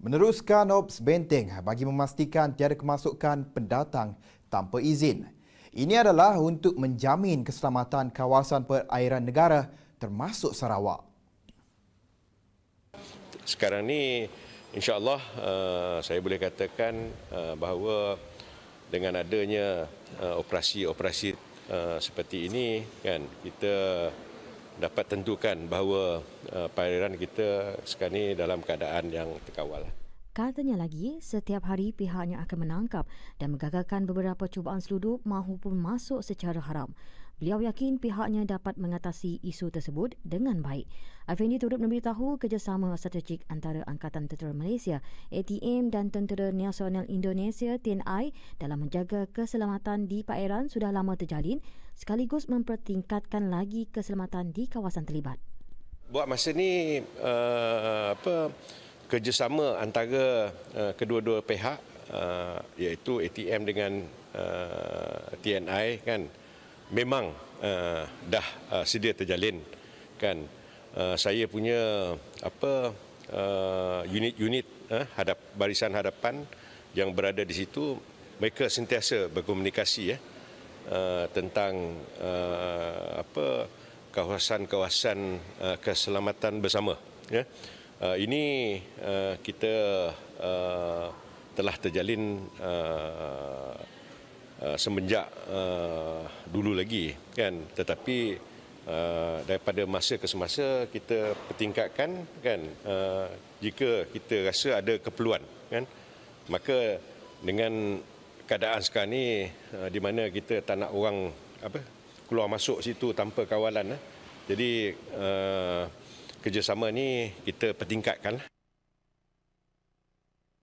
meneruskan ops benteng bagi memastikan tiada kemasukan pendatang tanpa izin. Ini adalah untuk menjamin keselamatan kawasan perairan negara termasuk Sarawak. Sekarang ini Allah eh, saya boleh katakan eh, bahawa dengan adanya eh, operasi-operasi seperti ini kan kita dapat tentukan bahawa uh, perairan kita sekarang ini dalam keadaan yang terkawal. Katanya lagi, setiap hari pihaknya akan menangkap dan menggagalkan beberapa cubaan seludup maupun masuk secara haram. Beliau yakin pihaknya dapat mengatasi isu tersebut dengan baik. Afendi turut memberitahu kerjasama strategik antara Angkatan Tentera Malaysia, ATM dan Tentera Nasional Indonesia, TNI dalam menjaga keselamatan di perairan sudah lama terjalin sekaligus mempertingkatkan lagi keselamatan di kawasan terlibat. Buat masa ini uh, eh, apa kerjasama antara uh, kedua-dua pihak uh, iaitu ATM dengan uh, TNI kan memang uh, dah uh, sedia terjalin kan uh, saya punya apa unit-unit uh, uh, hadap barisan hadapan yang berada di situ mereka sentiasa berkomunikasi ya uh, tentang uh, apa kawasan-kawasan uh, keselamatan bersama ya uh, ini uh, kita uh, telah terjalin Uh, semenjak uh, dulu lagi kan tetapi uh, daripada masa ke semasa kita pertingkatkan kan uh, jika kita rasa ada keperluan kan maka dengan keadaan sekarang ni uh, di mana kita tak nak orang apa keluar masuk situ tanpa kawalan eh. jadi uh, kerjasama ni kita pertingkatkan